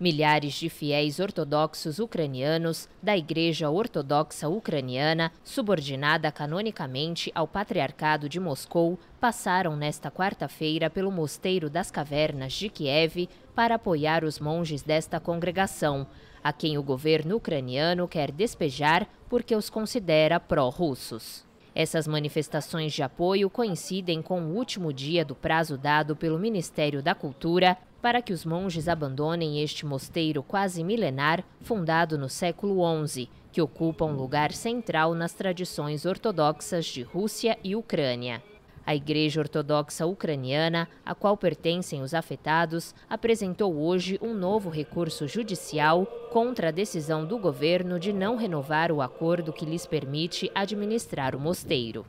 Milhares de fiéis ortodoxos ucranianos da Igreja Ortodoxa Ucraniana, subordinada canonicamente ao Patriarcado de Moscou, passaram nesta quarta-feira pelo Mosteiro das Cavernas de Kiev para apoiar os monges desta congregação, a quem o governo ucraniano quer despejar porque os considera pró-russos. Essas manifestações de apoio coincidem com o último dia do prazo dado pelo Ministério da Cultura para que os monges abandonem este mosteiro quase milenar, fundado no século XI, que ocupa um lugar central nas tradições ortodoxas de Rússia e Ucrânia. A Igreja Ortodoxa Ucraniana, a qual pertencem os afetados, apresentou hoje um novo recurso judicial contra a decisão do governo de não renovar o acordo que lhes permite administrar o mosteiro.